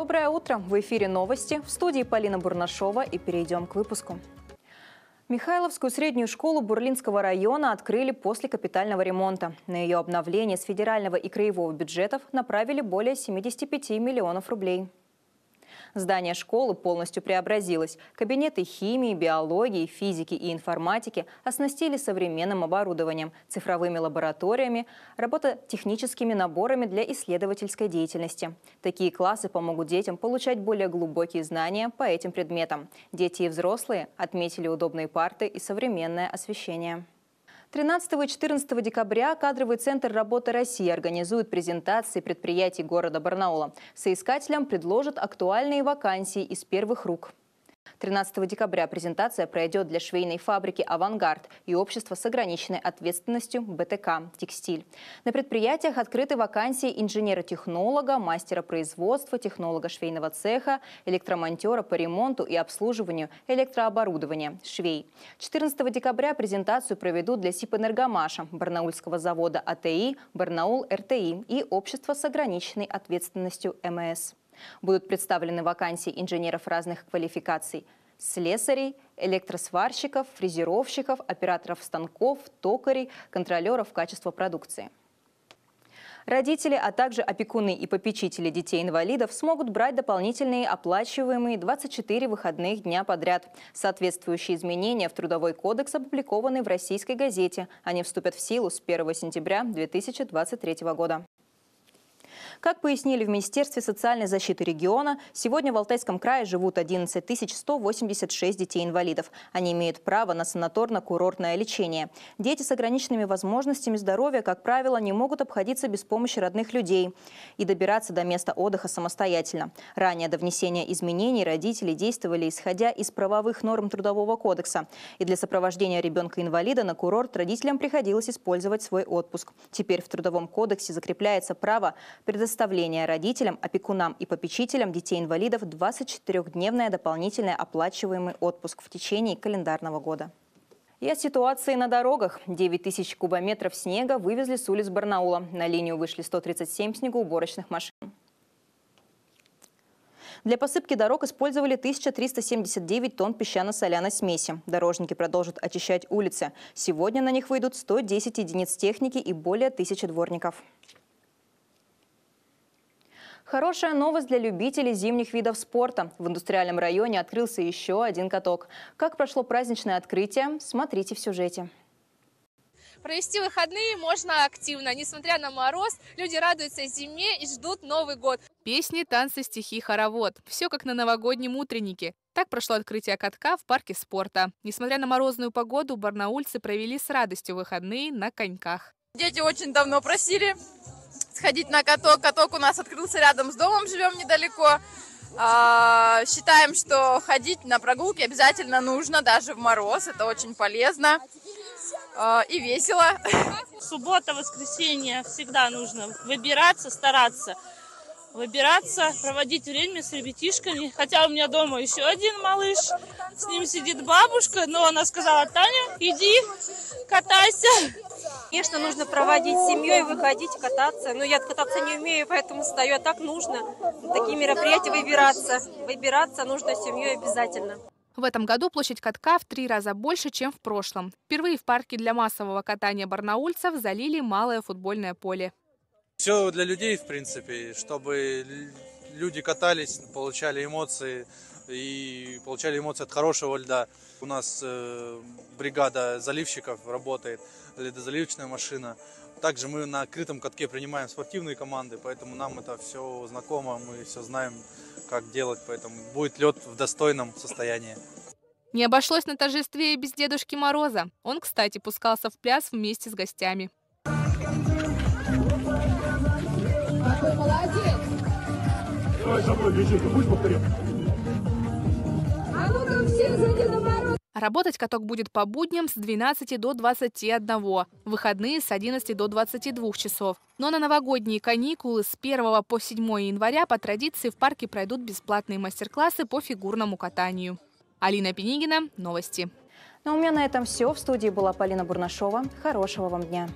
Доброе утро! В эфире новости. В студии Полина Бурнашова и перейдем к выпуску. Михайловскую среднюю школу Бурлинского района открыли после капитального ремонта. На ее обновление с федерального и краевого бюджетов направили более 75 миллионов рублей. Здание школы полностью преобразилось. Кабинеты химии, биологии, физики и информатики оснастили современным оборудованием, цифровыми лабораториями, робототехническими наборами для исследовательской деятельности. Такие классы помогут детям получать более глубокие знания по этим предметам. Дети и взрослые отметили удобные парты и современное освещение. 13 и 14 декабря кадровый центр работы России организует презентации предприятий города Барнаула. Соискателям предложат актуальные вакансии из первых рук. 13 декабря презентация пройдет для швейной фабрики «Авангард» и общества с ограниченной ответственностью БТК «Текстиль». На предприятиях открыты вакансии инженера-технолога, мастера производства, технолога швейного цеха, электромонтера по ремонту и обслуживанию электрооборудования «Швей». 14 декабря презентацию проведут для СИП «Энергомаша», Барнаульского завода АТИ, Барнаул РТИ и общества с ограниченной ответственностью МС. Будут представлены вакансии инженеров разных квалификаций – слесарей, электросварщиков, фрезеровщиков, операторов станков, токарей, контролеров качества продукции. Родители, а также опекуны и попечители детей-инвалидов смогут брать дополнительные оплачиваемые 24 выходных дня подряд. Соответствующие изменения в Трудовой кодекс опубликованы в «Российской газете». Они вступят в силу с 1 сентября 2023 года. Как пояснили в Министерстве социальной защиты региона, сегодня в Алтайском крае живут 11 186 детей-инвалидов. Они имеют право на санаторно-курортное лечение. Дети с ограниченными возможностями здоровья, как правило, не могут обходиться без помощи родных людей и добираться до места отдыха самостоятельно. Ранее до внесения изменений родители действовали исходя из правовых норм Трудового кодекса. И для сопровождения ребенка-инвалида на курорт родителям приходилось использовать свой отпуск. Теперь в Трудовом кодексе закрепляется право предоставления родителям, опекунам и попечителям детей-инвалидов 24-дневный дополнительный оплачиваемый отпуск в течение календарного года. И о ситуации на дорогах. 9 тысяч кубометров снега вывезли с улиц Барнаула. На линию вышли 137 снегоуборочных машин. Для посыпки дорог использовали 1379 тонн песчано-соляной смеси. Дорожники продолжат очищать улицы. Сегодня на них выйдут 110 единиц техники и более тысячи дворников. Хорошая новость для любителей зимних видов спорта. В индустриальном районе открылся еще один каток. Как прошло праздничное открытие, смотрите в сюжете. Провести выходные можно активно. Несмотря на мороз, люди радуются зиме и ждут Новый год. Песни, танцы, стихи, хоровод. Все как на новогоднем утреннике. Так прошло открытие катка в парке спорта. Несмотря на морозную погоду, барнаульцы провели с радостью выходные на коньках. Дети очень давно просили сходить на каток. Каток у нас открылся рядом с домом, живем недалеко. А, считаем, что ходить на прогулки обязательно нужно, даже в мороз. Это очень полезно а, и весело. Суббота, воскресенье всегда нужно выбираться, стараться. Выбираться, проводить время с ребятишками. Хотя у меня дома еще один малыш. С ним сидит бабушка, но она сказала, Таня, иди, катайся. Конечно, нужно проводить семьей, выходить, кататься. Но я кататься не умею, поэтому стою. А так нужно на такие мероприятия выбираться. Выбираться нужно с семьей обязательно. В этом году площадь катка в три раза больше, чем в прошлом. Впервые в парке для массового катания барнаульцев залили малое футбольное поле. Все для людей, в принципе, чтобы люди катались, получали эмоции, и получали эмоции от хорошего льда. У нас э, бригада заливщиков работает, ледозаливочная машина. Также мы на открытом катке принимаем спортивные команды, поэтому нам это все знакомо, мы все знаем, как делать, поэтому будет лед в достойном состоянии. Не обошлось на торжестве и без Дедушки Мороза. Он, кстати, пускался в пляс вместе с гостями. Какой молодец! Давай со мной, бежи, будь повторяем. Работать каток будет по будням с 12 до 21, выходные с 11 до 22 часов. Но на новогодние каникулы с 1 по 7 января по традиции в парке пройдут бесплатные мастер-классы по фигурному катанию. Алина Пенигина, новости. Ну, а у меня на этом все. В студии была Полина Бурнашова. Хорошего вам дня.